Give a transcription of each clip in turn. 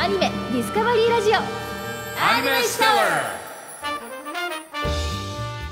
アニメディスカバリーラジオアニメスー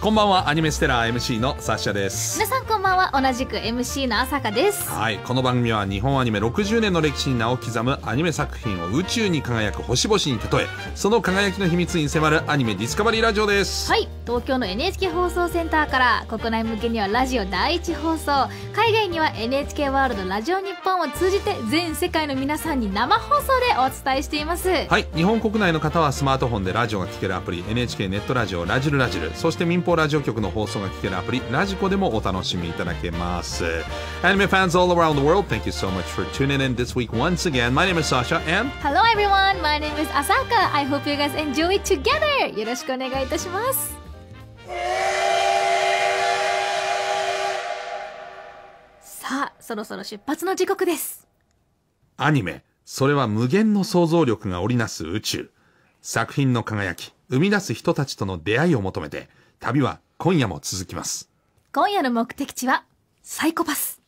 こんばんはアニメステラー MC のサッシャです皆さんこんばんは同じく MC の朝香ですはいこの番組は日本アニメ60年の歴史に名を刻むアニメ作品を宇宙に輝く星々に例えその輝きの秘密に迫るアニメディスカバリーラジオですはい東京の NHK 放送センターから国内向けにはラジオ第一放送海外には NHK ワールドラジオ日本を通じて全世界の皆さんに生放送でお伝えしていますはい日本国内の方はスマートフォンでラジオが聴けるアプリ NHK ネットラジオラジルラジルそして民放ポラジオ局の放送が聞けるアプリ、ラジコでもお楽しみいただけます。Anime fans all around the world, thank you so much for tuning in this week once again. My name is Sasha and... Hello everyone, my name is Asaka. I hope you guys enjoy it together. よろしくお願いいたします。さあ、そろそろ出発の時刻です。アニメ、それは無限の想像力が織りなす宇宙。作品の輝き、生み出す人たちとの出会いを求めて、旅は今夜も続きます今夜の目的地はサイコパス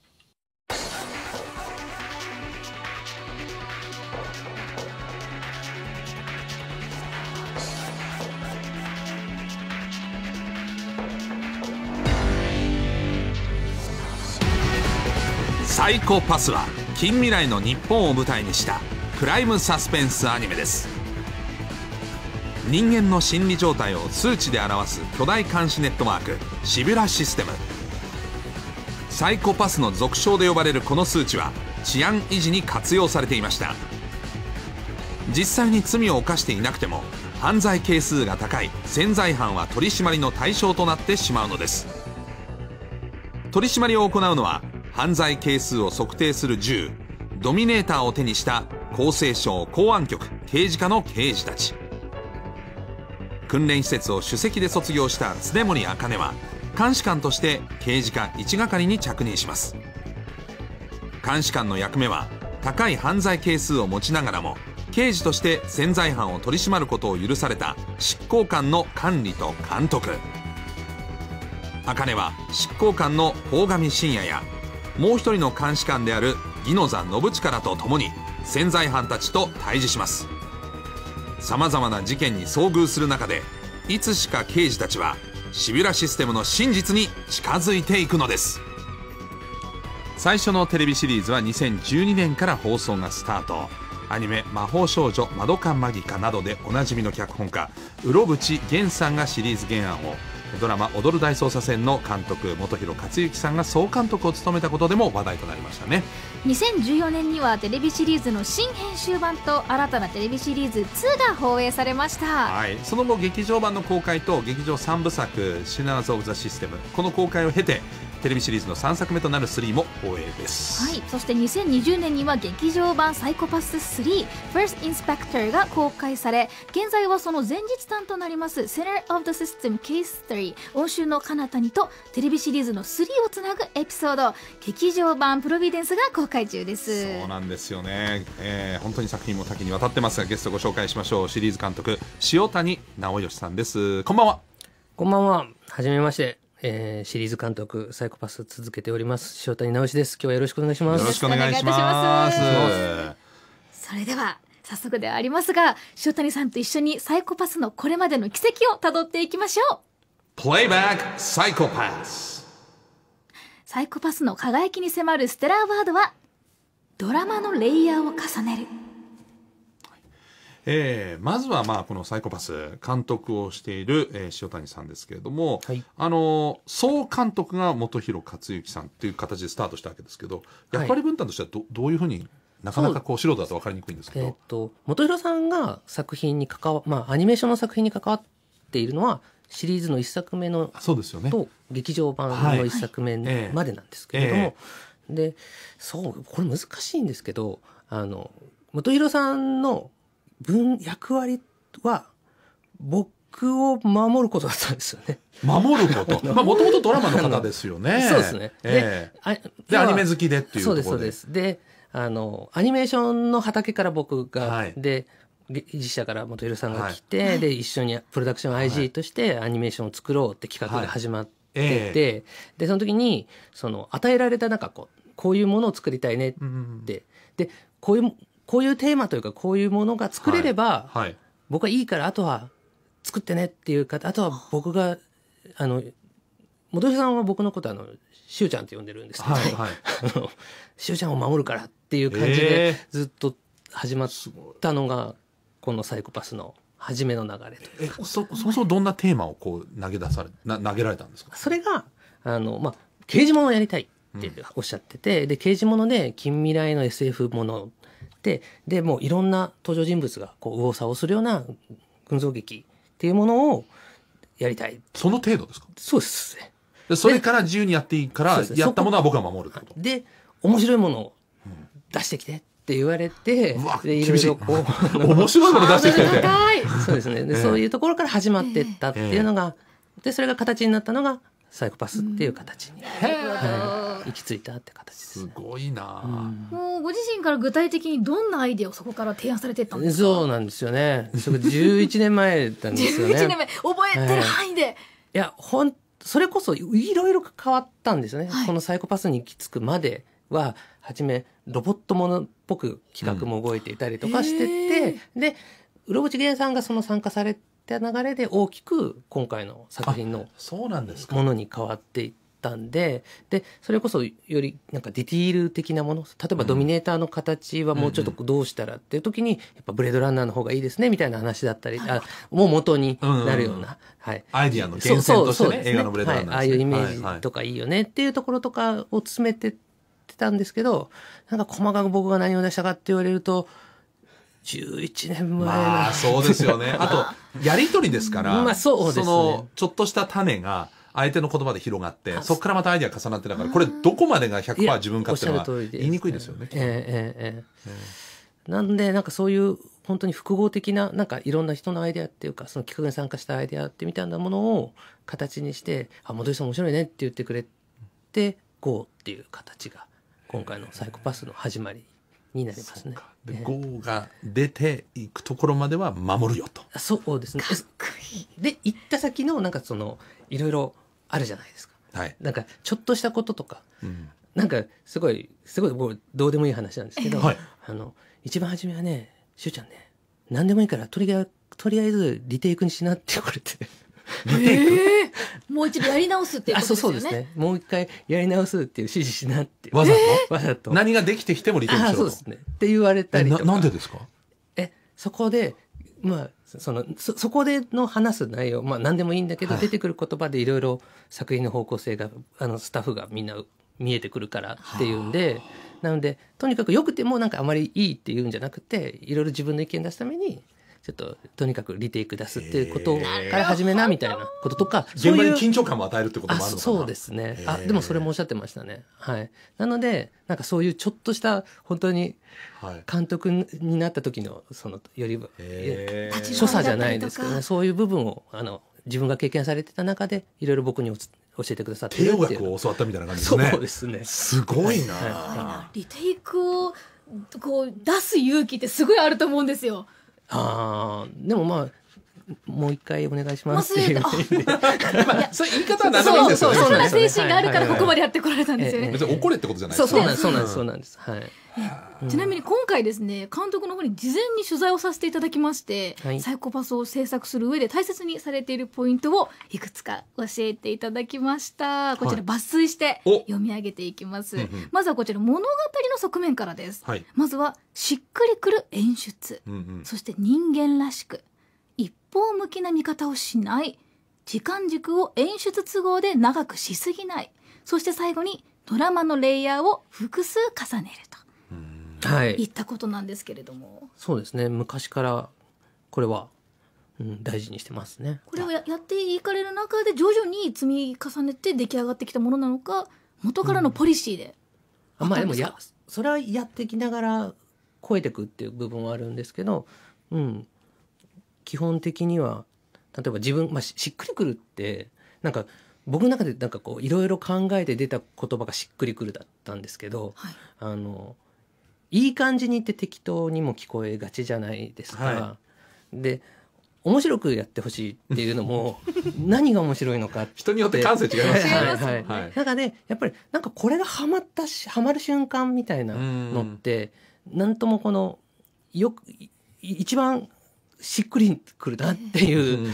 サイコパスは近未来の日本を舞台にしたクライムサスペンスアニメです人間の心理状態を数値で表す巨大監視ネットワークシビラシステムサイコパスの俗称で呼ばれるこの数値は治安維持に活用されていました実際に罪を犯していなくても犯罪係数が高い潜在犯は取り締まりの対象となってしまうのです取り締まりを行うのは犯罪係数を測定する銃ドミネーターを手にした厚生省公安局刑事課の刑事たち訓練施設を首席で卒業した常森茜は監視官として刑事課1係に着任します監視官の役目は高い犯罪係数を持ちながらも刑事として潜在犯を取り締まることを許された執行官の管理と監督茜は執行官の鴻上信也やもう一人の監視官である宜野座信力と共に潜在犯たちと対峙しますさまざまな事件に遭遇する中でいつしか刑事たちはシビュラシステムの真実に近づいていくのです最初のテレビシリーズは2012年から放送がスタートアニメ「魔法少女窓、カかマギカ」などでおなじみの脚本家室伏源さんがシリーズ原案をドラマ「踊る大捜査線」の監督本広克行さんが総監督を務めたことでも話題となりましたね2014年にはテレビシリーズの新編集版と新たなテレビシリーズ2が放映されました、はい、その後劇場版の公開と劇場3部作「シナーズ・オブ・ザ・システム」この公開を経てテレビシリーズの3作目となる3も放映です、はい、そして2020年には劇場版「サイコパス3 First Inspector」が公開され現在はその前日担となります「Center of the System Case 3温州の彼方に」とテレビシリーズの3をつなぐエピソード劇場版「プロビデンス」が公開中ですそうなんですよね、えー、本当に作品も多岐にわたってますがゲストご紹介しましょうシリーズ監督塩谷直義さんですこんばんはこんばんははじめましてえー、シリーズ監督サイコパス続けております塩谷直しです今日はよろしくお願いしますよろしくお願いしますそれでは早速ではありますが塩谷さんと一緒にサイコパスのこれまでの軌跡をたどっていきましょうプレイバックサイコパスサイコパスの輝きに迫るステラーワードはドラマのレイヤーを重ねるえー、まずはまあこのサイコパス監督をしている、えー、塩谷さんですけれども、はい、あの総監督が本広克行さんという形でスタートしたわけですけど役割分担としてはど,、どういうふうになかなかこう素人だと分かりにくいんですけど、えー、本広さんが作品に関わ、まあ、アニメーションの作品に関わっているのはシリーズの1作目のそうですよ、ね、と劇場版の1作目までなんですけれども、はいはいえー、でそうこれ難しいんですけどあの本広さんの分役割は僕を守ることだったんですよね。守ること。まあ、もともとドラマの方ですよね。そうですね。えー、で、でアニメ好きでっていうそうです、そうです。で、あの、アニメーションの畑から僕が、はい、で、技術者から元弘さんが来て、はい、で、一緒にプロダクション IG としてアニメーションを作ろうって企画が始まってて、はいえー、で、その時に、その、与えられたなんかこう、こういうものを作りたいねって、うん、で、こういうこういうテーマというかこういうものが作れれば、はいはい、僕はいいからあとは作ってねっていう方あとは僕があの元木さんは僕のことあのしゅうちゃんって呼んでるんですけど、はいはい、しゅうちゃんを守るからっていう感じでずっと始まったのが、この「サイコパス」の初めの流れとえそそもそもどんなテーマをこう投げ出されな投げられたんですかそれがあの、まあ、刑事物をやりたいっておっしゃってて、うん、で刑事物で近未来の SF ものってでもういろんな登場人物がこう右往左往するような群像劇っていうものをやりたいその程度ですかそうですねでそれから自由にやっていいからやったものは僕が守るってで面白いものを出してきてって言われて、うん、でいろいろこう 面白いもの出してきて、そうですねで、えー、そういうところから始まってったっていうのが、でそれが形になったのがサイコパスっていう形に、はい、行き着いたって形です、ね、すごいな、うん、もうご自身から具体的にどんなアイディアをそこから提案されてたんですかそうなんですよねそれ11年前なんですよね1 年前覚えてる範囲で、いやほんそれこそいろいろ変わったんですよね、はい、このサイコパスに行き着くまでは初めロボットものっぽく企画も動いていたりとかしてて、うん、で室伏源さんがその参加されった流れで大きく今回の作品のものに変わっていったんででそれこそよりなんかディティール的なもの例えばドミネーターの形はもうちょっとどうしたらっていう時に、やっぱブレードランナーの方がいいですねみたいな話だったりあもう元になるような、はい、アイディアの源泉としてね、ね、映画のブレードランナー、ねはい、ああいうイメージとかいいよねっていうところとかを詰めててたんですけどなんか細かく僕が何を出したかって言われると。11年前まあそうですよね あとやり取りですから、まあそうです、ね、そのちょっとした種が相手の言葉で広がってそこからまたアイデア重なってだからこれどこまでが100%自分かっていうのは言いにくいですよね。ねえー、えー、ええー、なんでなんかそういう本当に複合的ななんかいろんな人のアイデアっていうかその企画に参加したアイデアってみたいなものを形にして「あ戻りさん面白いね」って言ってくれてこうっていう形が今回の「サイコパス」の始まりになりますね。で、えー、が出ていくところまでは守るよと。そうですね。で行った先のなんかそのいろいろあるじゃないですか。はい、なんかちょっとしたこととか、うん、なんかすごいすごいもうどうでもいい話なんですけど、えーはい、あの一番初めはねしゅうちゃんね何でもいいからとりとりあえずリテイクにしなって言われてえー、もう一度やり直すっていうことですね。そうですね。もう一回やり直すっていう指示しなってわざと、えー、わざと。何ができてきても理解しろと。そうですね。って言われたりとか。ななんでですかえ、そこで、まあ、そのそそこでの話す内容、まあ、何でもいいんだけど、はい、出てくる言葉でいろいろ作品の方向性があのスタッフがみんな見えてくるからっていうんで、なのでとにかくよくてもなんかあまりいいっていうんじゃなくていろいろ自分の意見出すためにちょっととにかくリテイク出すっていうことから始めなみたいなこととか現場に緊張感も与えるってこともあるのかそうですねあでもそれもおっしゃってましたねはいなのでなんかそういうちょっとした本当に監督になった時のそのより所作じゃないですけどねそういう部分をあの自分が経験されてた中でいろいろ僕に教えてくださって手を教わったみたいな感じですねそうですねすごいな、はいはい、リテイクをこう出す勇気ってすごいあると思うんですよああでもまあもう一回お願いしますっていう。そ う言い方は何いんですよね。そう、そう、そうな精神があるからここまでやってこられたんですよね。別に怒れってことじゃないですか。そうそうなんです、そうなんです。はい。ちなみに今回ですね監督の方に事前に取材をさせていただきまして、はい、サイコパスを制作する上で大切にされているポイントをいくつか教えていただきましたこちら抜粋して読み上げていきます、はい、まずはこちら物語の側面からです、はい、まずはしっくりくる演出、うんうん、そして人間らしく一方向きな見方をしない時間軸を演出都合で長くしすぎないそして最後にドラマのレイヤーを複数重ねると行ったことなんですけれども、はい、そうですね昔からこれは、うん、大事にしてますねこれをやっていかれる中で徐々に積み重ねて出来上がってきたものなのか元からのポリシーであ、うん、まあでもやそれはやってきながら超えていくっていう部分はあるんですけど、うん、基本的には例えば自分、まあ、しっくりくるってなんか僕の中でなんかこういろいろ考えて出た言葉がしっくりくるだったんですけど、はい、あのいい感じに言って適当にも聞こえがちじゃないですか。はい、で面白くやってほしいっていうのも 何が面白いのか人によって感性違いますね。はいはいはい、なんかねやっぱりなんかこれがハマったしハマる瞬間みたいなのってなんともこのよく一番しっくりくるなっていう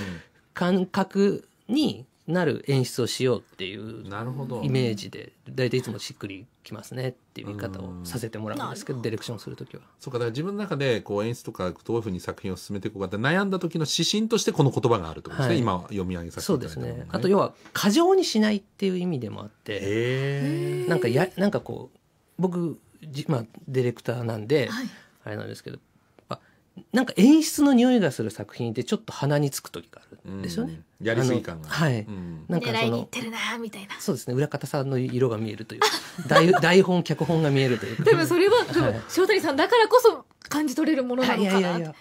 感覚になる演出をしようっていうイメージで大体いつもしっくりきますねっていう言い方をさせてもらうんですけど、ディレクションするときは。そうかだから自分の中でこう演出とかどういうふうに作品を進めていこうかって悩んだ時の指針としてこの言葉があるってことですね、はい今読み上げさせてそういたでだいすたものね。あと要は過剰にしないっていう意味でもあって、へえなんかやなんかこう僕じまあディレクターなんで、はいあれなんですけどなんか演出の匂いがする作品でちょっと鼻につく時があるんですよね。うん、やりすぎ感が。はい。うん、なんかその。ってるなみたいな。そうですね。裏方さんの色が見えるという。台台本脚本が見えるというか。でもそれは、はい、塩谷さんだからこそ感じ取れるものなのかな。いやいやいや。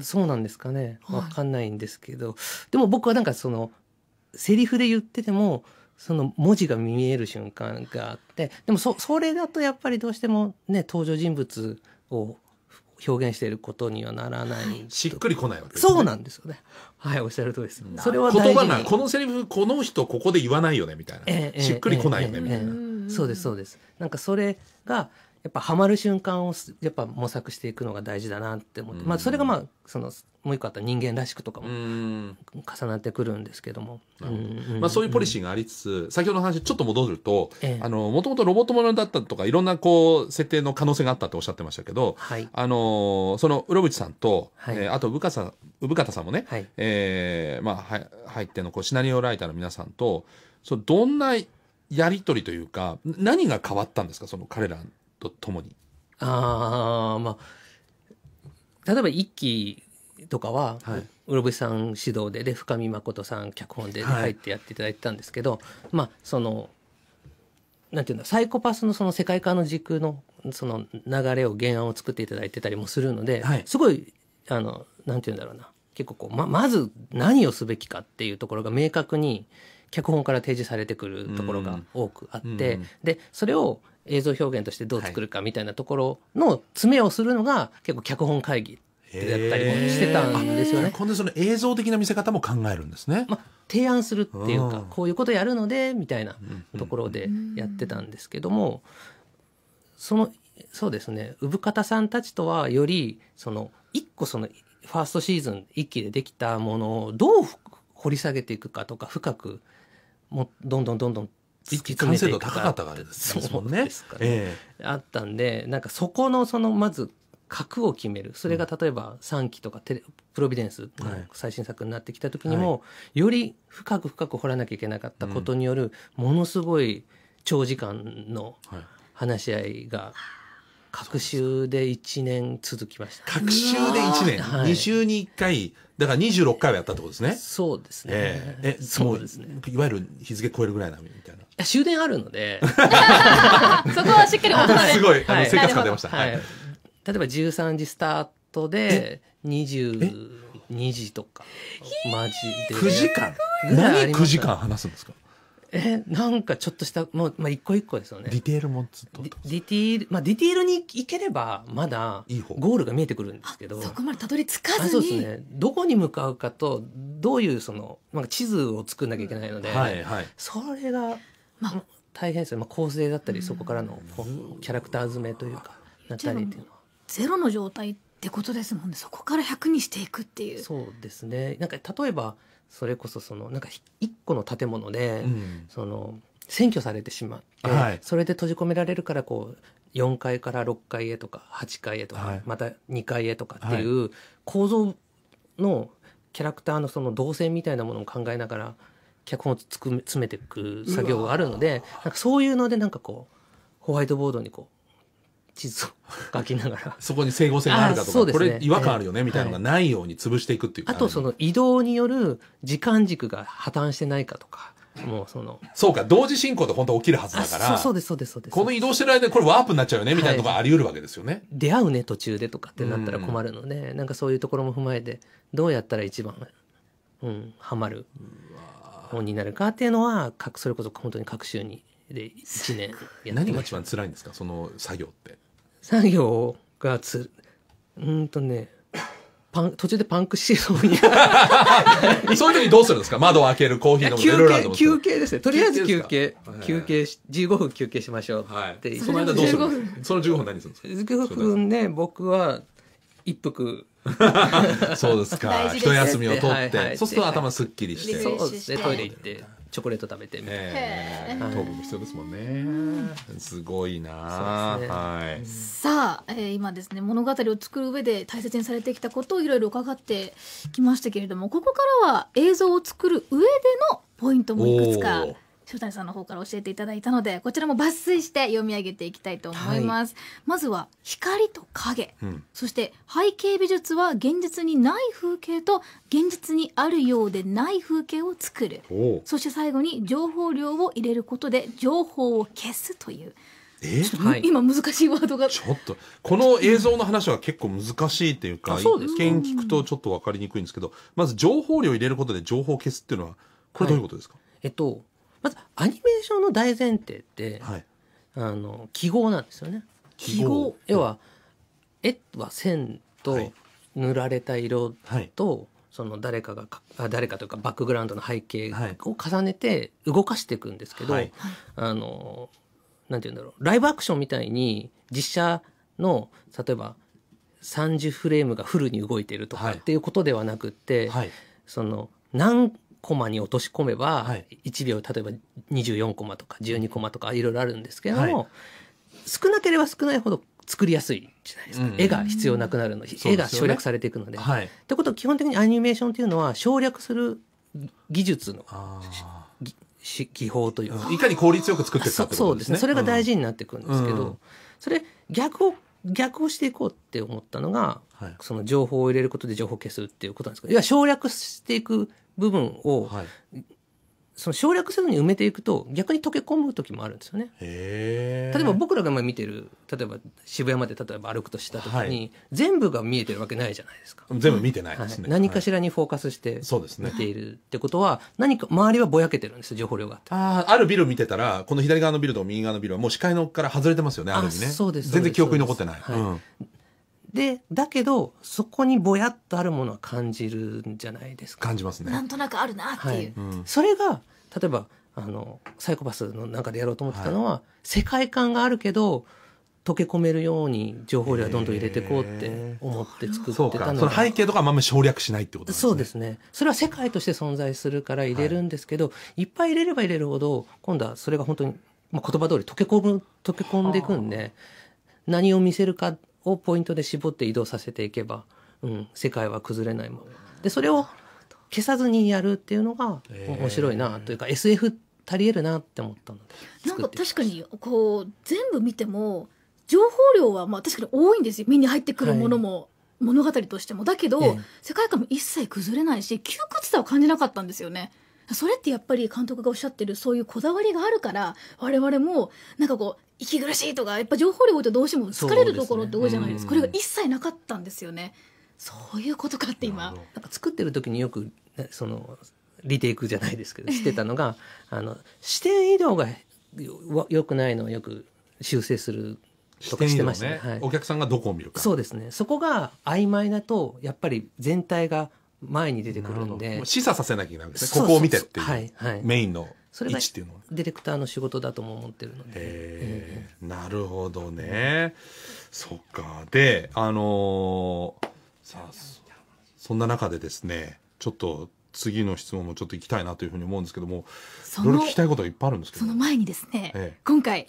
そうなんですかね。わかんないんですけど、はい、でも僕はなんかそのセリフで言ってても。その文字が見える瞬間があってでもそそれだとやっぱりどうしてもね登場人物を表現していることにはならない。しっくりこないわけ、ね、そうなんですよね。はい、おっしゃる通りです。それは言葉がこのセリフこの人ここで言わないよねみたいな、えーしっくりこないよね、みたいな、えー、そうですそうです。なんかそれがやっぱハマる瞬間をやっぱ模索していくのが大事だなって思って、まあ、それがまあそのもう一個あった人間らしくとかも重なってくるんですけども、まあ、そういうポリシーがありつつ、うん、先ほどの話ちょっと戻るともともとロボットものだったとかいろんなこう設定の可能性があったっておっしゃってましたけど、はい、あのその室伏さんと、はい、えー、あと生方さんさんもね、えまあ、は入ってのこうシナリオライターの皆さんとそどんなやり取りというか何が変わったんですかその彼らとともに。ああまあ例えば一期とかは、はい、うろぶさん指導でで深見誠さん脚本で入ってやっていただいてたんですけど、はい、まあそのなんていうんだサイコパスのその世界観の軸のその流れを原案を作っていただいてたりもするので、はい、すごいあのなんていうんだろうな結構こうままず何をすべきかっていうところが明確に脚本から提示されてくるところが多くあって、うん、でそれを映像表現としてどう作るかみたいなところの詰めをするのが結構脚本会議やったりもしてたんですよね。ほんその映像的な見せ方も考えるんですね。まあ、提案するっていうか、こういうことやるのでみたいなところでやってたんですけども、そのそうですね産方さんたちとはよりその一個そのファーストシーズン一期でできたものをどう掘り下げていくかとか深くもどんどんどんどん一気完成度高かったからですもんね。えあったんでなんかそこのそのまず核を決めるそれが例えば3期とかテレプロビデンスの最新作になってきた時にも、より深く深く掘らなきゃいけなかったことによるものすごい長時間の話し合いが隔週で1年続きました隔週で1年、は2週に1回だから26回はやったってことですねそうですねええそうですねいわゆる日付超えるぐらいなみたいないや終電あるので そこはしっかり戻れすごい、はい、あの生活感出ました、はい、はい、例えば13時スタートで22時とかマジで9時間何9時間話すんですかえなんかちょっとしたもう、まあ、一個一個ですよねディテールもずっとディティール、まあ、ディティールにいければまだゴールが見えてくるんですけどそこまでたどり着かずそうですねどこに向かうかとどういうその、まあ、地図を作んなきゃいけないので、うん、はいはい、それが、まあ、大変ですよ、まあ、構成だったり、そこからのキャラクター詰めというかなったりっていうのは。ゼロの状態ってってことですもんねそこから100にしていくっていうそうですねなんか例えばそれこそそのなんか一個の建物で、うん、その占拠されてしまって、はい、それで閉じ込められるからこう4階から6階へとか8階へとか、はい、また2階へとかっていう構造のキャラクターのその動線みたいなものを考えながら脚本をつく詰めていく作業があるのでなんかそういうのでなんかこうホワイトボードにこう地図を書きながら そこに整合性があるかとか、ね、これ違和感あるよねみたいなのがないように潰していくっていう、はい、あとその移動による時間軸が破綻してないかとかもうそのそうか同時進行って本当起きるはずだからそうですそうですそうですこの移動してる間にこれワープになっちゃうよねみたいなのがあり得るわけですよね、はい、出会うね途中でとかってなったら困るので、うん、なんかそういうところも踏まえてどうやったら一番うんはまる本になるかっていうのはそれこそ本当に各週にで1年何が一番辛いんですかその作業って作業がつうんとねパン途中でパンクしそうに そういう時どうするんですか窓を開けるコーヒー飲む休憩休憩ですねとりあえず休憩休憩し15分休憩しましょうってはい、その間どうするその15分何するんですか15分ね僕は一服 そうですか一休みを取って、はいはい、そうすると頭すっきりして、トイレ行ってチョコレート食べてみたいな、糖分も必要ですもんね、すごいな、はい、さあ、え今ですね物語を作る上で大切にされてきたことをいろいろ伺ってきましたけれどもここからは映像を作る上でのポイントもいくつか塩谷さんの方から教えていただいたのでこちらも抜粋して読み上げていきたいと思います、はい、まずは光と影、うん、そして背景美術は現実にない風景と現実にあるようでない風景を作るそして最後に情報量を入れることで情報を消すというえ今難しいワードがちょっとこの映像の話は結構難しいというか一見聞くとちょっと分かりにくいんですけどまず情報量入れることで情報を消すっていうのはこれどういうことですか、はい、えっとまずアニメーションの大前提って、はい、あの記号なんですよね。記号要は、絵は線と塗られた色と、はい、その誰かがあ誰かというかバックグラウンドの背景を重ねて動かしていくんですけど、はい、あのなんて言うんだろうライブアクションみたいに実写の例えば30フレームがフルに動いてるとかっていうことではなくって、はい、その何コマに落とし込めば、1秒例えば24コマとか12コマとかいろいろあるんですけども、少なければ少ないほど作りやすいじゃないですか、絵が必要なくなるの絵が省略されていくので。ってことは基本的にアニメーションというのは省略する技術の技法というか、いかに効率よく作っていくかってことですね。そうですねそれが大事になってくるんですけど、うん、それ逆を逆をしていこうって思ったのが、はい、その情報を入れることで情報を消すっていうことなんですけど要は省略していく部分をその省略せずに埋めていくと逆に溶け込む時もあるんですよね。例えば僕らが今見てる例えば渋谷まで例えば歩くとした時に、はい、全部が見えてるわけないじゃないですか。全部見てないですね。はい、何かしらにフォーカスして見ているってことは、はい何か周りはぼやけてるんです情報量がああるビル見てたらこの左側のビルと右側のビルはもう視界のから外れてますよねある意味ね。全然記憶に残ってない。はい、うんでだけどそこにぼやっとあるものは感じるんじゃないですか感じますねなんとなくあるなっていう、はいうん、それが例えばあのサイコパスの中でやろうと思ってたのは、はい、世界観があるけど溶け込めるように情報量どんどん入れていこうって思って作ってたの、えー、背景とかあんまり省略しないってこと、ね、そうですねそれは世界として存在するから入れるんですけど、はい、いっぱい入れれば入れるほど今度はそれが本当に、まあ、言葉通り溶け込む溶け込んでいくんで何を見せるかをポイントで絞って移動させていけば、うん、世界は崩れないもでそれを消さずにやるっていうのが面白いなというか、えー、SF 足りえるなって思ったのでなんか確かにこう全部見ても情報量はまあ確かに多いんですよ目に入ってくるものも、はい、物語としてもだけど、ええ、世界観も一切崩れないし窮屈さを感じなかったんですよね。それってやっぱり監督がおっしゃってるそういうこだわりがあるから我々もなんかこう息苦しいとかやっぱ情報量ってどうしても疲れるところって多いじゃないですか、これが一切なかったんですよねそういうことかって今作ってる時によくそのリテイクじゃないですけどしてたのが あの視点移動がよくないのをよく修正するとかしてましたね、ねはい、お客さんがどこを見るかそうですねそこが曖昧だとやっぱり全体が前に出てくるんで示唆させなきゃいけないんですねここを見てっていう、はいはい、メインのそれがディレクターの仕事だとも思ってるので、えー、なるほどね、そっかであのー、さあそんな中でですねちょっと次の質問もちょっといきたいなというふうに思うんですけどもいろいろ聞きたいことがいっぱいあるんですけどその前にですね、ええ、今回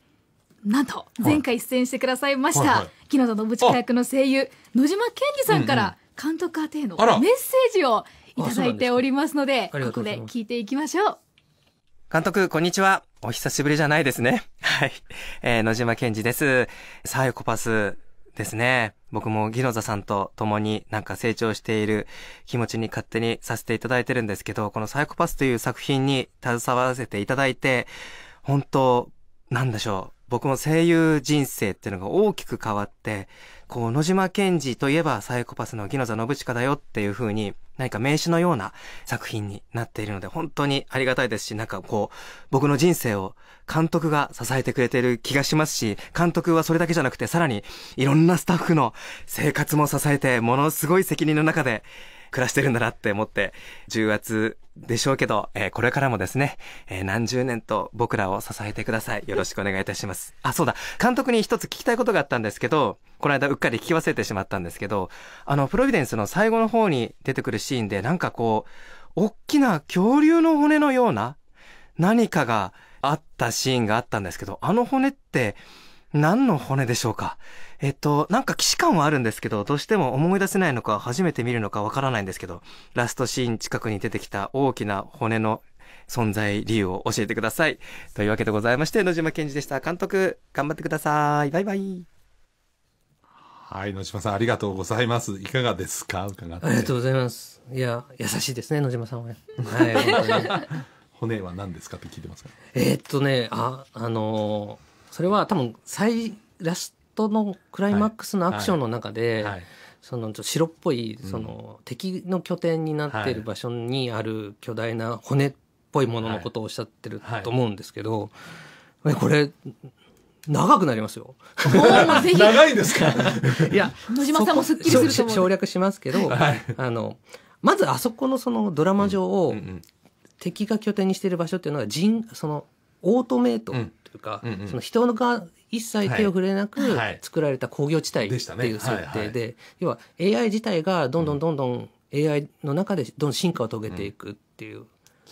なんと前回出演してくださいました、はいはいはい、木野田信近役の声優野島健二さんから監督宛てのメッセージを頂いておりますので、うんうん、ここで聞いていきましょう。監督、こんにちは。お久しぶりじゃないですね。はい。えー、野島健二です。サイコパスですね。僕もギノザさんと共になんか成長している気持ちに勝手にさせていただいてるんですけど、このサイコパスという作品に携わらせていただいて、本当、なんでしょう。僕も声優人生っていうのが大きく変わって、こう、野島健治といえばサイコパスのザノブ信近だよっていう風に、何か名刺のような作品になっているので、本当にありがたいですし、なんかこう、僕の人生を監督が支えてくれている気がしますし、監督はそれだけじゃなくて、さらにいろんなスタッフの生活も支えて、ものすごい責任の中で暮らしてるんだなって思って、重圧でしょうけど、えー、これからもですね、えー、何十年と僕らを支えてください。よろしくお願いいたします。あ、そうだ。監督に一つ聞きたいことがあったんですけど、この間うっかり聞き忘れてしまったんですけど、あの、プロビデンスの最後の方に出てくるシーンで、なんかこう、大きな恐竜の骨のような何かがあったシーンがあったんですけど、あの骨って、何の骨でしょうかえっと、なんか既視感はあるんですけど、どうしても思い出せないのか、初めて見るのかわからないんですけど、ラストシーン近くに出てきた大きな骨の存在理由を教えてください。というわけでございまして、野島健二でした。監督、頑張ってください。バイバイ。はい、野島さんありがとうございます。いかがですか伺って。ありがとうございます。いや、優しいですね、野島さんは。はい、骨は何ですかって聞いてますかえっとね、あ、あのーそれは多分最ラストのクライマックスのアクションの中で、はいはい、その白っぽいその、敵の拠点になっている場所にある巨大な骨っぽいもののことをおっしゃってると思うんですけど、はい、これ長くなりますよ。長いですかいや、野島さんもすっきりすると省略しますけど、はい、あの、まずあそこのそのドラマ上を、敵が拠点にしている場所っていうのは人、そのオートメイトというか、うんうんうん、その人が一切手を触れなく作られた工業地帯っていう設定で要は AI 自体がどんどんどんどん AI の中でどんどん進化を遂げていくっていう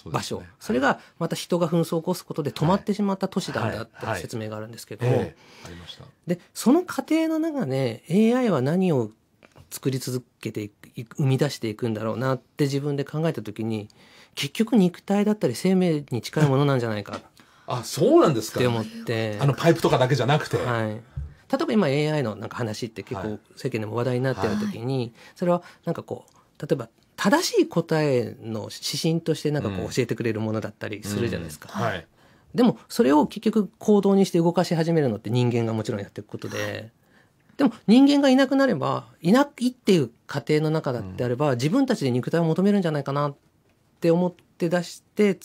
場所、それがまた人が紛争を起こすことで止まってしまった都市だんだって説明があるんですけどもでその過程の中で AI は何を作り続けていく生み出していくんだろうなって自分で考えた時に結局肉体だったり生命に近いものなんじゃないかあそうなんですかって思ってあのパイプとかだけじゃなくてはい例えば今 AI のなんか話って結構世間でも話題になってる時に、はい、それはなんかこう例えば正しい答えの指針としてなんかこう教えてくれるものだったりするじゃないですか、うんうん、はい、でもそれを結局行動にして動かし始めるのって人間がもちろんやっていくことで。でも人間がいなくなればいないっていう過程の中であれば、自分たちで肉体を求めるんじゃないかなって思って出して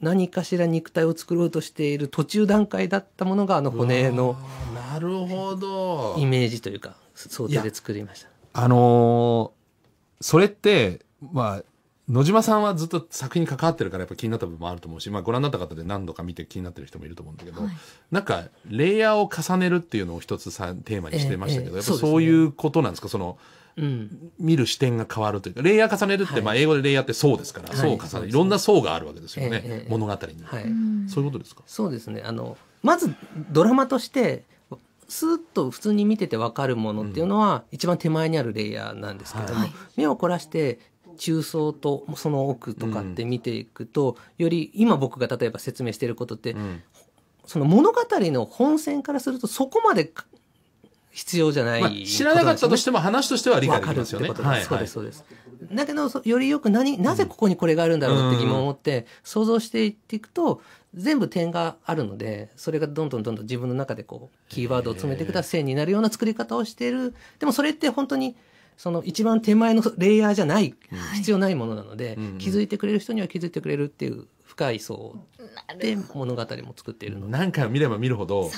何かしら肉体を作ろうとしている途中段階だったものがあの骨のなるほどイメージというか想定で作りました。あのー、それってまあ野島さんはずっと作品に関わってるからやっぱ気になった部分もあると思うし、まあ、ご覧になった方で何度か見て気になってる人もいると思うんだけど、はい、なんかレイヤーを重ねるっていうのを一つさテーマにしてましたけど、えーえー、やっぱそういうことなんですかその、うん、見る視点が変わるというかレイヤー重ねるって、はい、まあ英語でレイヤーって層ですから、層を重ねる、い、ろんな層があるわけですよね、物語に、はい、そういうことですかそうですねあのまずドラマとしてスーッと普通に見てて分かるものっていうのは、一番手前にあるレイヤーなんですけども、目を凝らして中層とその奥とかって見ていくと、より今僕が例えば説明していることって、その物語の本線からするとそこまで必要じゃない、ね知らなかったとしても話としては理解できますよね。はい、そうですそうです。だけどよりよく何なぜここにこれがあるんだろうって疑問を持って想像していっていくと全部点があるのでそれがどんどんどんどん自分の中でこうキーワードを詰めていくと線になるような作り方をしているでもそれって本当にその一番手前のレイヤーじゃない、はい、必要ないものなので、うんうん、気づいてくれる人には気づいてくれるっていう深い層で物語も作っているので何回見れば見るほど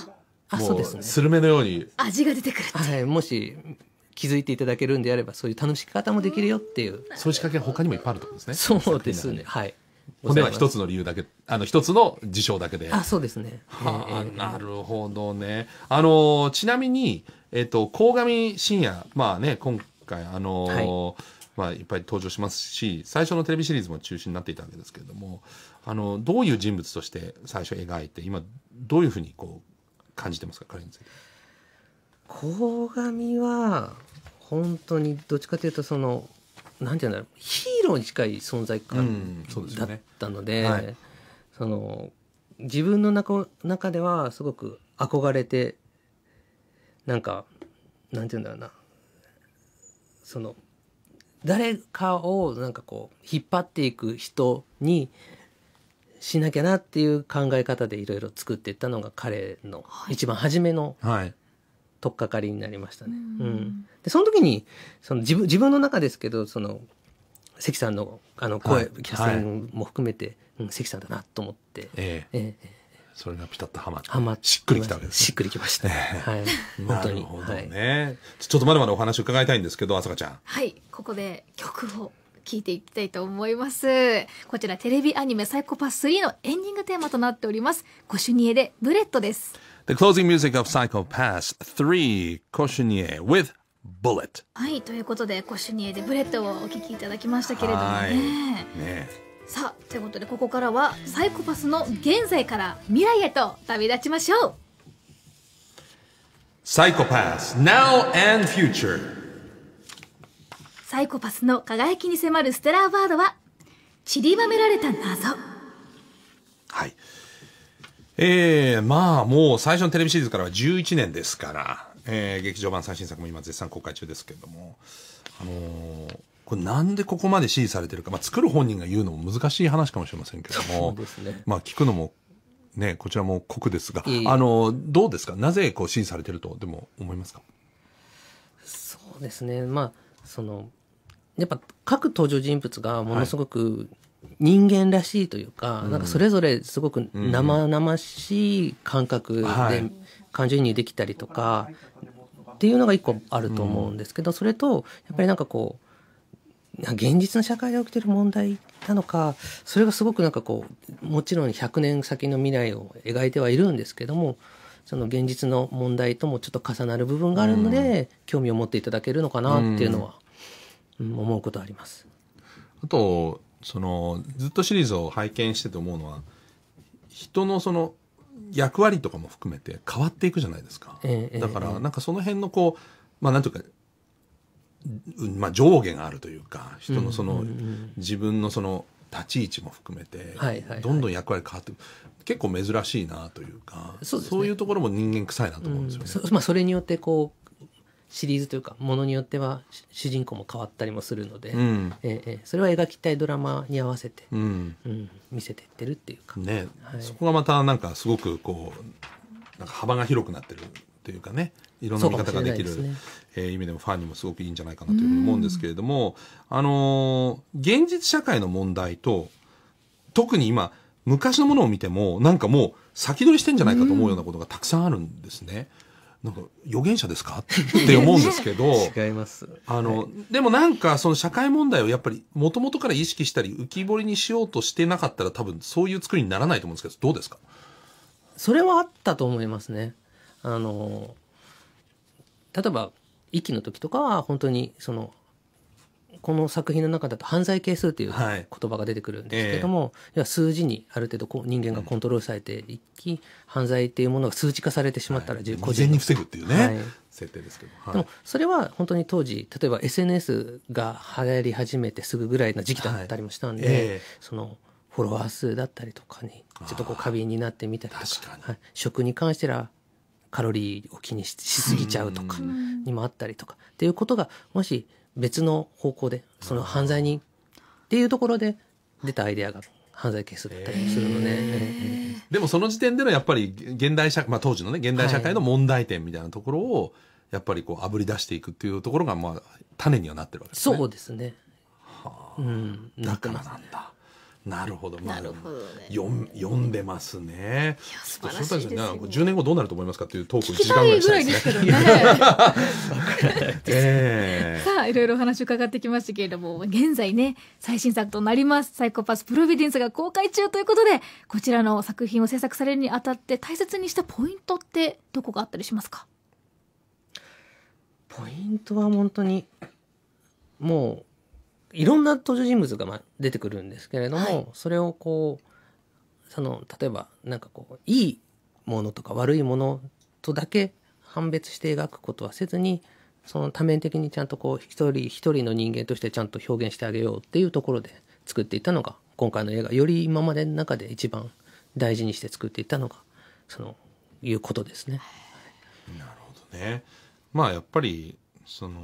あそうですねスルメのように味が出てくるて、もし気づいていただけるんであればそういう楽しみ方もできるよっていうそういう仕掛け他にもいっぱいあるとですねそうですねはい骨は一つの理由だけあの一つの事象だけであそうですねはあ、なるほどねあのちなみにえっと鴻上信也まあね今回あの、はいまあ、いっぱい登場しますし最初のテレビシリーズも中心になっていたわけですけれどもあのどういう人物として最初描いて今どういうふうにこう感じてますか彼について。鴻上は本当にどっちかというとそのなんていうんだろうヒーローに近い存在感だったのでうんそでねはい、その自分の中中ではすごく憧れてなんかなんていうんだろうなその誰かをなんかこう引っ張っていく人にしなきゃなっていう考え方でいろいろ作っていったのが彼の一番初めの取っかかりになりましたね。はい、うん、でその時にその自分自分の中ですけどその関さんのあの声、はい、キャスティングも含めて、はい、うん、関さんだなと思って、ええええそれがピタッとはまってはまっしっくりきたわけです、ね、しっくりきました、はい本当になるほどね、はい、ちょっとまだまだお話を伺いたいんですけどあさかちゃんはいここで曲を聞いていきたいと思います。こちらテレビアニメサイコパス3のエンディングテーマとなっております。コシュニエでブレットです。The closing music of Psycho Pass 3コシュニエ with Bullet。はい、ということでコシュニエでブレットをお聞きいただきましたけれどもね。ねさあということでここからはサイコパスの現在から未来へと旅立ちましょうサイコパス Now and Future サイコパスの輝きに迫るステラーワードは散りばめられた謎はいえー、まあもう最初のテレビシリーズからは11年ですから、えー、劇場版最新作も今絶賛公開中ですけれどもあのーこれなんでここまで支持されてるか、まあ、作る本人が言うのも難しい話かもしれませんけども、ね、まあ聞くのもね、こちらも酷ですが、あの、どうですかなぜこう支持されてるとでも思いますかそうですね。まあ、その、やっぱ各登場人物がものすごく人間らしいというか、はい、なんかそれぞれすごく生々しい感覚で感情移入できたりとか、っていうのが一個あると思うんですけど、うん、それと、やっぱりなんかこう、現実の社会で起きてる問題なのかそれがすごくなんかこうもちろん100年先の未来を描いてはいるんですけどもその現実の問題ともちょっと重なる部分があるので、興味を持っていただけるのかなっていうのは、思うことあります。あとそのずっとシリーズを拝見してて思うのは人のその役割とかも含めて変わっていくじゃないですか、ええ、だからなんかその辺のこうまあなんていうかまあ、上下があるというか人のその、自分のその立ち位置も含めて、どんどん役割変わって結構珍しいなというかそう、ね,、いうところも人間臭いなと思うんですよね。うん、そ まあ、それによってこうシリーズというかものによっては主人公も変わったりもするので、うん、ええ、それは描きたいドラマに合わせて、うん、うん、見せていってるっていうか、ね、はい、そこがまたなんかすごくこうなんか幅が広くなってるというかねいろんな見方ができるで、ね、えー、意味でもファンにもすごくいいんじゃないかなというふうに思うんですけれども、あのー、現実社会の問題と、特に今、昔のものを見ても、なんかもう先取りしてんじゃないかと思うようなことがたくさんあるんですね。なんか預言者ですかって思うんですけど 違いますあの、はい、でもなんかその社会問題をやっぱりもともとから意識したり浮き彫りにしようとしてなかったら多分そういう作りにならないと思うんですけどどうですかそれはあったと思いますね。あの例えば息の時とかは本当にそのこの作品の中だと犯罪係数という言葉が出てくるんですけども、はいえー、数字にある程度こう人間がコントロールされていき、うん、犯罪っていうものが数値化されてしまったら、個人に防ぐっていうね、はい、設定ですけど、はい、でもそれは本当に当時例えば SNS が流行り始めてすぐぐらいの時期だったりもしたんで、えー、そのフォロワー数だったりとかにちょっとこう過敏になってみたりとか、はい、食に関してはカロリーを気にしすぎちゃうとかにもあったりとかっていうことがもし別の方向でその犯罪にっていうところで出たアイデアが犯罪ケ数だったりするので、えー、でもその時点でのやっぱり現代社、まあ、当時のね現代社会の問題点みたいなところをやっぱりこうあぶり出していくっていうところがまあ種にはなってるわけですね。そうですね、はあ、うん、だからなんだ。なるほど、まあ、ね、読んでますね。素晴らしいです、ね、10年後どうなると思いますかっていうトーク1時間ぐらいしたいすね。さあいろいろお話伺ってきましたけれども現在ね最新作となります「サイコパスプロビデンス」が公開中ということでこちらの作品を制作されるにあたって大切にしたポイントってどこがあったりしますかポイントは本当にもういろんな登場人物がまあ出てくるんですけれども、はい、それをこうその例えばなんかこういいものとか悪いものとだけ判別して描くことはせずにその多面的にちゃんとこう一人一人の人間としてちゃんと表現してあげようっていうところで作っていたのが今回の映画より今までの中で一番大事にして作っていたのがそのいうことですね。なるほどね。まあやっぱりその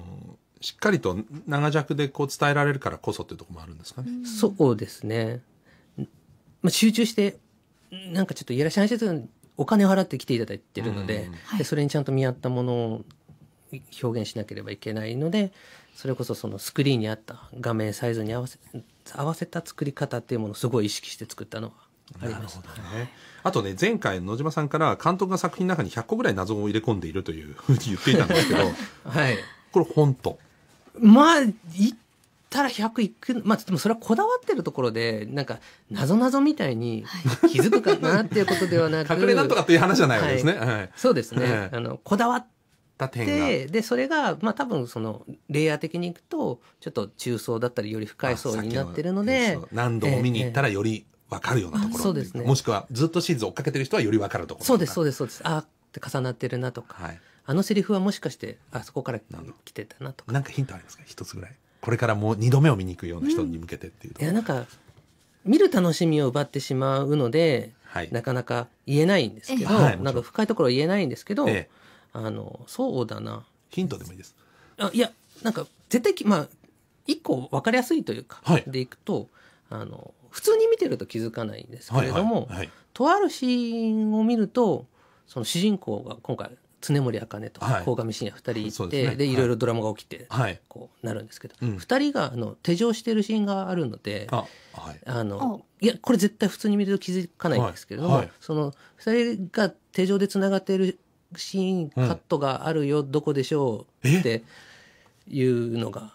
しっかりと長尺でこう伝えられるからこそっていうところもあるんですかね。うそうですね。まあ、集中して、なんかちょっといやらしい話ですけお金を払って来ていただいてるのででそれにちゃんと見合ったものを表現しなければいけないのでそれこそそのスクリーンに合った画面サイズに合わせ合わせた作り方っていうものをすごい意識して作ったのはあります、ね、あとね前回野島さんから監督が作品の中に100個ぐらい謎を入れ込んでいるというふうに言っていたんですけど、はい、これ本当まあ、行ったら100行く、まあ、でもそれはこだわってるところで、なんか、なぞなぞみたいに気づくかなっていうことではなく。隠れなんとかっていう話じゃないわけですね。はい、そうですね。あの、こだわった点で、で、それが、まあ多分その、レイヤー的にいくと、ちょっと中層だったりより深い層になってるので。の何度も見に行ったらより、分かるようなところそうです、ね、もしくはずっとシーズン追っかけてる人はより分かるところそうですそうですそうですあって重なってるなとか、はい、あのセリフはもしかしてあそこから来てたなとかなんかヒントありますか一つぐらいこれからもう2度目を見に行くような人に向けてっていう、うん、いやなんか見る楽しみを奪ってしまうので、はい、なかなか言えないんですけど、はい、なんか深いところは言えないんですけど、ええ、あのそうだなヒントでもいいですあいやなんか絶対まあ一個分かりやすいというか、はい、でいくとあの普通に見てると気づかないんですけれども、はいはいはい、とあるシーンを見るとその主人公が今回常森茜と鴻上信也2人いて、はいでいろいろドラマが起きて、こうなるんですけど、は2人があの手錠してるシーンがあるのであ、のいやこれ絶対普通に見ると気づかないんですけども、その2人が手錠でつながってるシーンカットがあるよ、どこでしょうっていうのが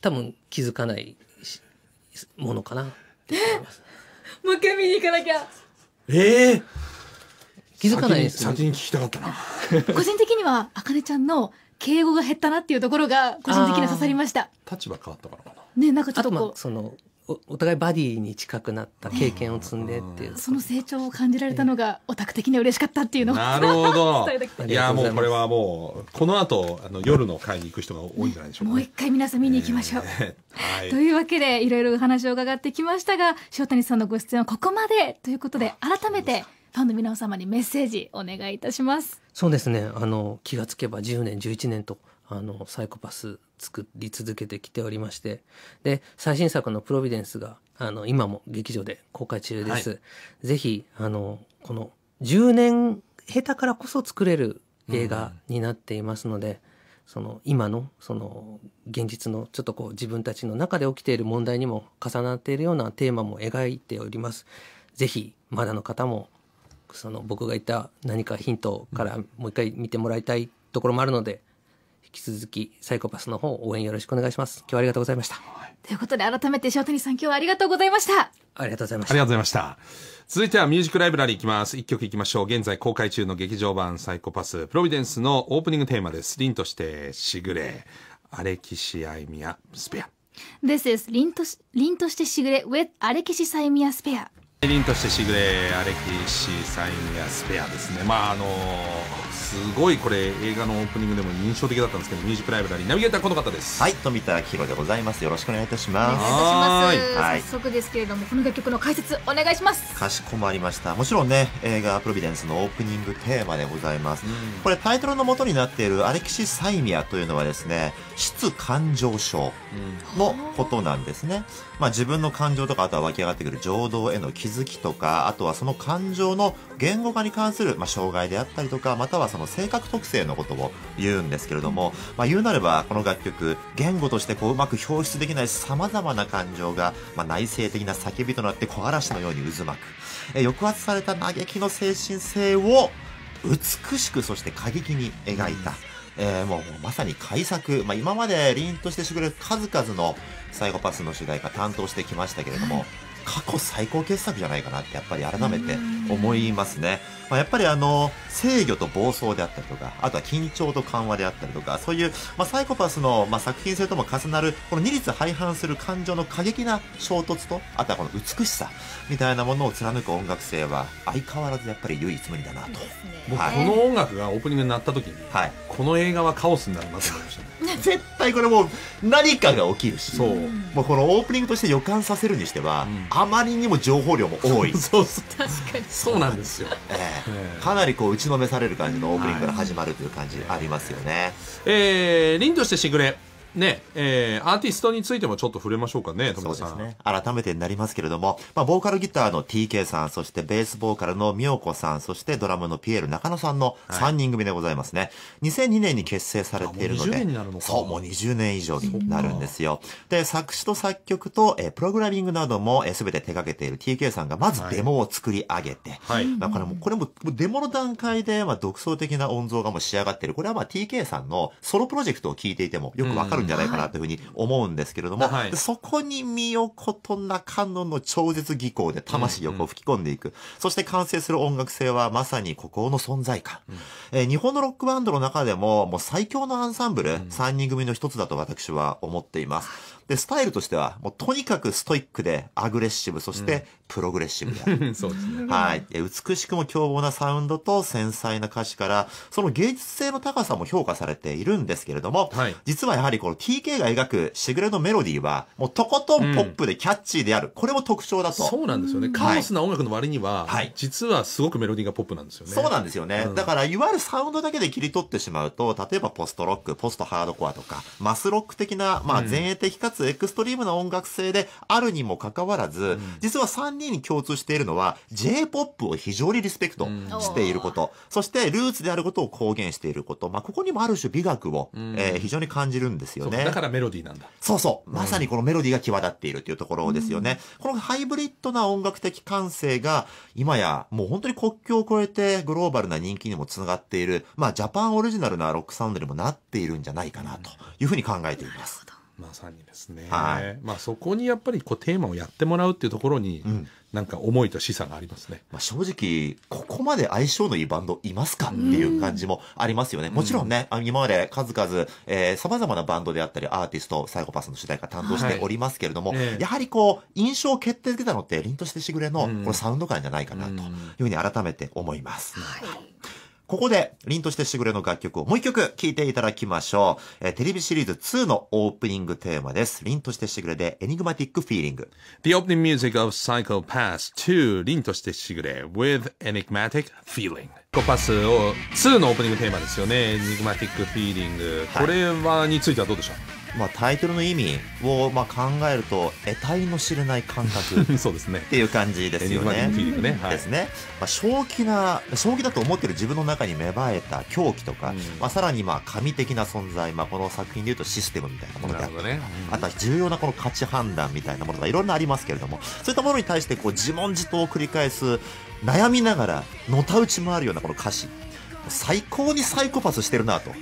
多分気づかないものかなって思います。もう一回見に行かなきゃええー気づかないです先に聞きたかったな個人的にはあかねちゃんの敬語が減ったなっていうところが個人的に刺さりました立場変わったからかなねなんかちょっとこうそのおお互いバディに近くなった経験を積んでっていう、ね、その成長を感じられたのがオタク的に嬉しかったっていうのをなるほどいやもうこれはもうこの後あの夜の会に行く人が多いんじゃないでしょうか、ね、もう一回皆さん見に行きましょう、えーはい、というわけでいろいろお話を伺ってきましたが塩谷さんのご出演はここまでということで改めてファンの皆様にメッセージお願いいたしますそうですねあの気がつけば10年11年とあのサイコパス作り続けてきておりましてで最新作の「プロビデンスが」あの今も劇場で公開中です、はい、ぜひあのこの10年下手からこそ作れる映画になっていますので、うん、その今のその現実のちょっとこう自分たちの中で起きている問題にも重なっているようなテーマも描いております。ぜひまだの方もその僕が言った何かヒントからもう一回見てもらいたいところもあるので、引き続きサイコパスの方応援よろしくお願いします今日はありがとうございました、ということで改めて翔谷さん今日はありがとうございましたありがとうございましたありがとうございました続いてはミュージックライブラリーいきます一曲いきましょう現在公開中の劇場版サイコパスプロビデンスのオープニングテーマです凛としてしぐれアレキシアイミアスペア This is 凛とし凛としてしぐれ with アレキシサイミアスペア凛としてグレーアレキシー、サインやスペアですね、まああのーすごいこれ映画のオープニングでも印象的だったんですけどミュージックライブラリーナビゲーターこの方ですはい富田明宏でございますよろしくお願いいたします早速ですけれどもこの楽曲の解説お願いしますかしこまりましたもちろんね映画プロビデンスのオープニングテーマでございます、うん、これタイトルの元になっているアレキシ・サイミアというのはですね質感情症のことなんですね、うん、まあ自分の感情とかあとは湧き上がってくる情動への気づきとかあとはその感情の言語化に関するまあ障害であったりとかまたはそのの性格特性のことを言うんですけれども、まあ、言うなればこの楽曲言語としてこううまく表出できないさまざまな感情が、まあ、内省的な叫びとなって小嵐のように渦巻くえ抑圧された嘆きの精神性を美しくそして過激に描いた。えー、もうまさに改作、まあ、今まで凛としてしてくれる数々のサイコパスの主題歌担当してきましたけれども、過去最高傑作じゃないかなってやっぱり改めて思いますね。まあ、やっぱりあの制御と暴走であったりとかあとは緊張と緩和であったりとかそういう、まあ、サイコパスの、まあ、作品性とも重なるこの二律背反する感情の過激な衝突とあとはこの美しさみたいなものを貫く音楽性は相変わらずやっぱり唯一無二だなと、ねはい、この音楽がオープニングになった時に、はい、この映画はカオスになるなと思いましたね絶対これもう何かが起きるしそうもうこのオープニングとして予感させるにしては、うん、あまりにも情報量も多い そうそうそうなんですよ、えーかなりこう打ちのめされる感じのオープニングから始まるという感じありますよね、はい、えー、凛としてしぐれねえー、アーティストについてもちょっと触れましょうかね、そうですね。改めてになりますけれども、まあ、ボーカルギターの TK さん、そしてベースボーカルの美代子さん、そしてドラムのピエール中野さんの3人組でございますね。はい、2002年に結成されているので、のそう、もう20年以上になるんですよ。で、作詞と作曲と、えー、プログラミングなども、えー、全て手掛けている TK さんが、まずデモを作り上げて、はい。だからもう、これも、デモの段階で、まあ、独創的な音像がもう仕上がってる。これはまあ、TK さんのソロプロジェクトを聞いていてもよくわかるんじゃないかなというふうに思うんですけれども、はい、そこに身をことなかのの超絶技巧で魂をこう吹き込んでいく、うんうん、そして完成する音楽性はまさに孤高の存在感、うん、えー、日本のロックバンドの中でももう最強のアンサンブル、うん、3人組の一つだと私は思っています。で、スタイルとしては、もうとにかくストイックでアグレッシブ、そしてプログレッシブである。そうですね。はい。美しくも凶暴なサウンドと繊細な歌詞から、その芸術性の高さも評価されているんですけれども、はい、実はやはりこの TK が描くしぐれのメロディーは、もうとことんポップでキャッチーである。うん、これも特徴だと。そうなんですよね。カオスな音楽の割には、はい、実はすごくメロディーがポップなんですよね。そうなんですよね。うん、だから、いわゆるサウンドだけで切り取ってしまうと、例えばポストロック、ポストハードコアとか、マスロック的な、まあ前衛的かつエクストリームな音楽性であるにもかかわらず、うん、実は3人に共通しているのは J-POP を非常にリスペクトしていること、そしてルーツであることを公言していること、まあ、ここにもある種美学を、えー、非常に感じるんですよね。だからメロディーなんだ。そうそう。まさにこのメロディーが際立っているというところですよね。このハイブリッドな音楽的感性が今やもう本当に国境を越えてグローバルな人気にもつながっている、まあジャパンオリジナルなロックサウンドにもなっているんじゃないかなというふうに考えています。まさにですね、はい、まあ、そこにやっぱりこうテーマをやってもらうっていうところに、うん、なんか思いと示唆がありますね、まあ、正直ここまで相性のいいバンドいますかっていう感じもありますよね、うん、もちろんね今まで数々さまざまなバンドであったりアーティストサイコパスの主題歌担当しておりますけれども、はいやはりこう印象を決定づけたのって凛としてしぐれのこのサウンド感じゃないかなというふうに改めて思います。うん、はいここで、凛としてしぐれの楽曲をもう一曲聴いていただきましょう。えー、テレビシリーズ2のオープニングテーマです。凛としてしぐれで、エニグマティックフィーリング。The opening music of Psycho Pass 2、凛としてしぐれ with enigmatic feeling。コパスを2のオープニングテーマですよね。エニグマティックフィーリング。これは、についてはどうでしょうまあ、タイトルの意味をまあ考えると得体の知れない感覚 そうですねっていう感じですよね。ねはい、ですね。まあ、正気な正気だと思ってる自分の中に芽生えた狂気とか、うん、まあ、さらにまあ神的な存在、まあ、この作品でいうとシステムみたいなものであったり、ねうん、あとは重要なこの価値判断みたいなものがいろんなありますけれどもそういったものに対してこう自問自答を繰り返す悩みながらのたうち回るようなこの歌詞最高にサイコパスしてるなと。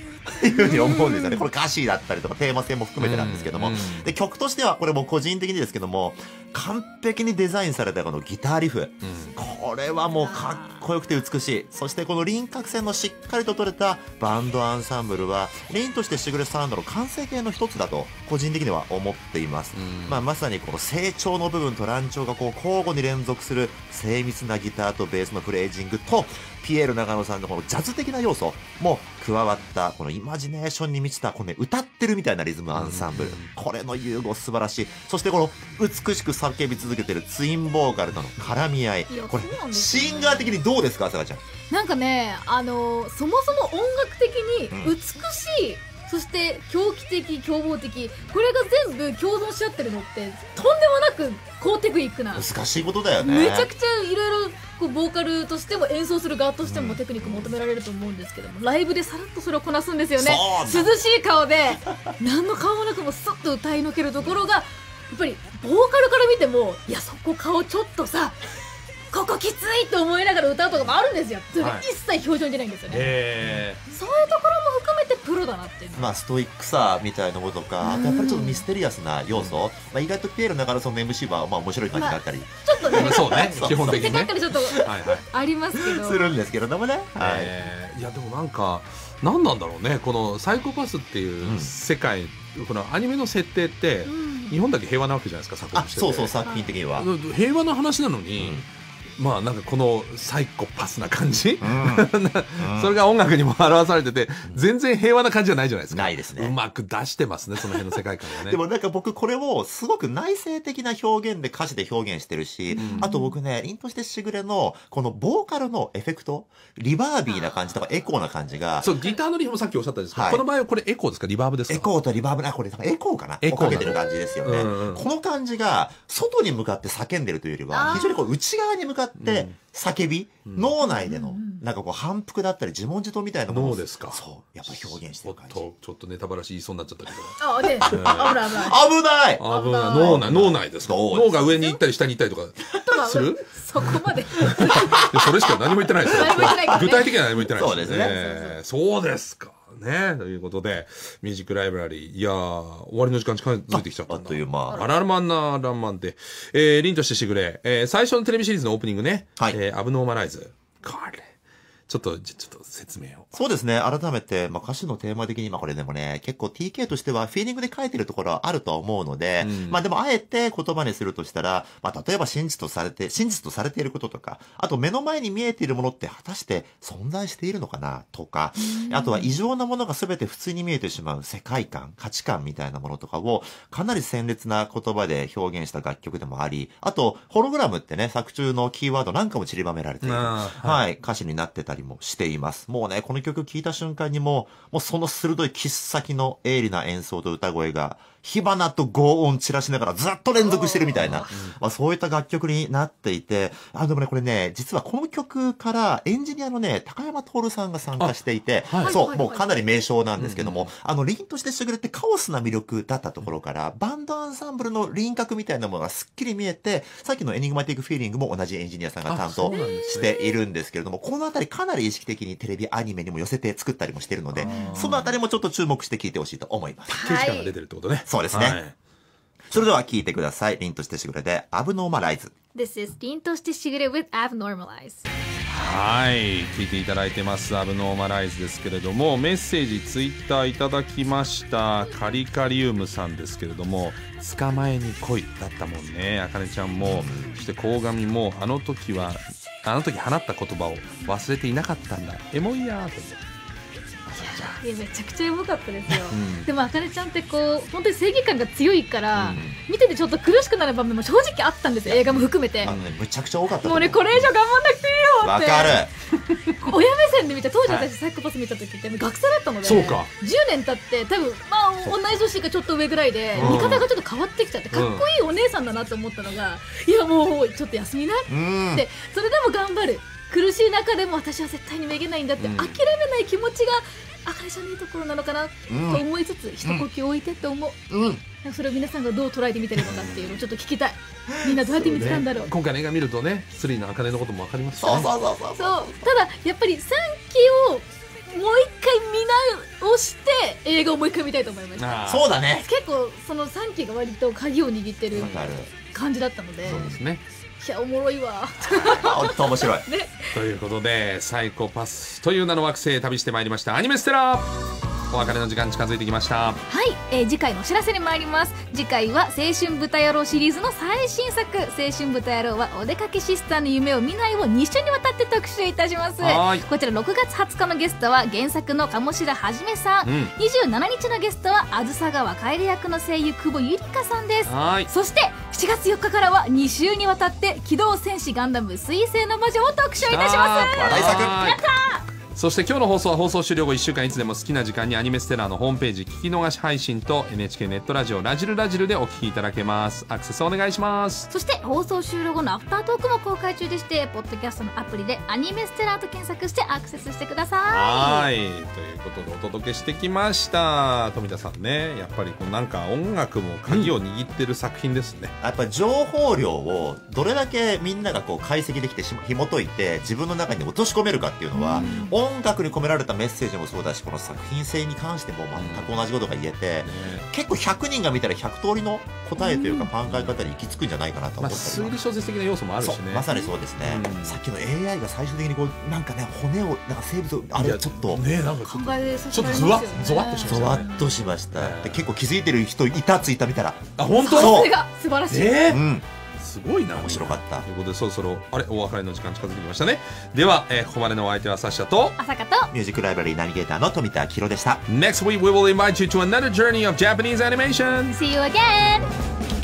いうふうに思うんですよね。これ歌詞だったりとかテーマ性も含めてなんですけども。で、曲としてはこれも個人的にですけども、完璧にデザインされたこのギターリフ。これはもうかっこよくて美しい。そしてこの輪郭線のしっかりと取れたバンドアンサンブルは、凛としてシグレれサウンドの完成形の一つだと、個人的には思っています。まあ、まさにこの成長の部分と乱調がこう交互に連続する精密なギターとベースのフレージングと、ピエール長野さんのこのジャズ的な要素も加わった、このイマジネーションに満ちた、このね、歌ってるみたいなリズムアンサンブル。これの融合素晴らしい。そしてこの美しく叫び続けてるツインボーカルとの絡み合い。これ、シンガー的にどどうですかさがちゃんなんかねあのそもそも音楽的に美しい、うんそして狂気的凶暴的これが全部共存し合ってるのってとんでもなく高テクニックな難しいことだよねめちゃくちゃいろいろこうボーカルとしても演奏する側としてもテクニック求められると思うんですけども、ライブでさらっとそれをこなすんですよね涼しい顔で 何の顔もなくもさっと歌いのけるところがやっぱりボーカルから見てもいやそこ顔ちょっとさここきついと思いながら歌うとかもあるんですよ、そい、一切表情に出ないんですよね、えー、そういうところも含めてプロだなっていうまあ、ストイックさみたいなこととか、あとやっぱりちょっとミステリアスな要素、まあ、意外とピエール中野らんの MC はまあ面白い感じだったり、まあ、ちょっとねそうね基本的に、ね、ちょっとありますけどするんですけれどもね、はいえー、いやでもなんか何なんだろうねこのサイコパスっていう世界、うん、このアニメの設定って、うん、日本だけ平和なわけじゃないですか作品そうそう作品的には平和な話なのに、うんまあなんかこのサイコパスな感じ、うん それが音楽にも表されてて全然平和な感じじゃないじゃないですかないですねうまく出してますねその辺の世界観がねでもなんか僕これをすごく内省的な表現で歌詞で表現してるし、うん、あと僕ね凛としてしぐれのこのボーカルのエフェクトリバービーな感じとかエコーな感じがそうギターのリフもさっきおっしゃったんですけど、はい、この場合はこれエコーですかリバーブですかエコーとリバーブなこれエコーかなエコーかけてる感じですよね、うんうん、この感じが外に向かって叫んでるというよりは非常にこう内側に向かってたって叫び、脳内での、なんかこう反復だったり自問自答みたいなもの脳ですかそうやっぱ表現してる感じちょっとネタバラシ言いそうになっちゃったけどあ、ね、危ない危ない危ない脳内脳内ですか脳が上に行ったり下に行ったりとかするそこまで それしか何も言ってないですよ、ね、具体的には何も言ってないですそうですね、そうですかね。ということで、ミュージックライブラリー。いやー、終わりの時間近づいてきちゃった。あっという間。あららまんな、らんまんで。えー、凛としてしてくれ。えー、最初のテレビシリーズのオープニングね。はい。えー、アブノーマライズ。これ。ちょっと、ちょっと説明を。そうですね。改めて、まあ、歌詞のテーマ的にまあこれでもね、結構 TK としてはフィーリングで書いてるところはあるとは思うので、うん、まあでもあえて言葉にするとしたら、まあ例えば真実とされて、真実とされていることとか、あと目の前に見えているものって果たして存在しているのかなとか、あとは異常なものが全て普通に見えてしまう世界観、価値観みたいなものとかを、かなり鮮烈な言葉で表現した楽曲でもあり、あと、ホログラムってね、作中のキーワードなんかも散りばめられている。はい、歌詞になってたりりもしています。もうね、この曲聴いた瞬間にもう、もうその鋭い切っ先の鋭利な演奏と歌声が、火花と轟音散らしながらずっと連続してるみたいな、まあ、そういった楽曲になっていて、あ、でもね、これね、実はこの曲からエンジニアのね、高山徹さんが参加していて、はい、そう、もうかなり名称なんですけども、うんうん、あの、凛としてしてくれてカオスな魅力だったところから、バンドアンサンブルの輪郭みたいなものがすっきり見えて、さっきのエニグマティックフィーリングも同じエンジニアさんが担当しているんですけれども、このあたりかなり意識的にテレビアニメにも寄せて作ったりもしてるので、そのあたりもちょっと注目して聞いてほしいと思います。パッ感が出てるってことね。そうですね。はい、それでは聞いてください。凛としてしぐれで、アブノーマライズ。This is 凛としてしぐれ with abnormalize. はい、聞いていただいてます。アブノーマライズですけれども、メッセージ、ツイッターいただきました。カリカリウムさんですけれども、捕まえに来いだったもんね。あかねちゃんも、そして鴻上も、あの時は、あの時放った言葉を忘れていなかったんだ。エモいやーと。いやめちゃくちゃエモかったですよ、うん、でもあかねちゃんってこう本当に正義感が強いから、うん、見ててちょっと苦しくなる場面も正直あったんですよ映画も含めてあのねむちゃくちゃ多かったもうねこれ以上頑張んなくていいよってかる 親目線で見て、当時私サイコパス見た時って学生だったので、そうか10年経って多分まあ同い年かちょっと上ぐらいで見方がちょっと変わってきちゃってかっこいいお姉さんだなと思ったのが、うん、いやもうちょっと休みなって、それでも頑張る苦しい中でも私は絶対にめげないんだって、うん、諦めない気持ちが赤かさんのいいところなのかなと思いつつ、うん、一呼吸置いてって思う、うん、それを皆さんがどう捉えてみてるのかっていうのをちょっと聞きたいみんなどうやって見てたんだろう、ね、今回の映画見るとねスリーのねのことも分かりましそうそうそうそうただやっぱり3期をもう一回見直して映画をもう一回見たいと思いましたそうだね結構その3期が割と鍵を握ってる感じだったのでそうですねいやおもろいわおっと面白い、ね、ということでサイコパスという名の惑星旅してまいりましたアニメステラお別れの時間近づいてきましたはい、えー、次回のお知らせに参ります次回は青春豚野郎シリーズの最新作青春豚野郎はお出かけシスターの夢を見ないを2週にわたって特集いたしますこちら6月20日のゲストは原作の鴨志田はじめさん、うん、27日のゲストはあずさ川楓役の声優久保ゆりかさんですそして7月4日からは2週にわたって機動戦士ガンダム水星の魔女を特集いたしますやったそして今日の放送は放送終了後1週間いつでも好きな時間にアニメステラーのホームページ聞き逃し配信と NHK ネットラジオラジルラジルでお聞きいただけますアクセスお願いしますそして放送終了後のアフタートークも公開中でしてポッドキャストのアプリでアニメステラーと検索してアクセスしてくださいはいということでお届けしてきました富田さんねやっぱりこうなんか音楽も鍵を握ってる作品ですね、うん、やっぱ情報量をどれだけみんながこう解析できてひも解いて自分の中に落とし込めるかっていうのは、うん音楽に込められたメッセージもそうだしこの作品性に関しても全く同じことが言えて、うん、結構100人が見たら100通りの答えというか考え方に行き着くんじゃないかなと思ったり、うん、まあ、推理小説的な要素もあるし、ね、まさにそうですね、うん、さっきの AI が最終的にこうなんかね骨をなんか生物あれちょっとねなんかちょっと、ね、ちょっとちょっとしました、ね、ゾワッとしました、えー、結構気づいてる人いたついたみたらあ本当そう素晴らしい、えー、うんすごいな面白かったということでそろそろあれお別れの時間近づきましたねでは、えー、ここまでのお相手はサッシャと朝香とミュージックライバリーナビゲーターの富田明宏でした Next week we will invite you to another journey of Japanese animation See you again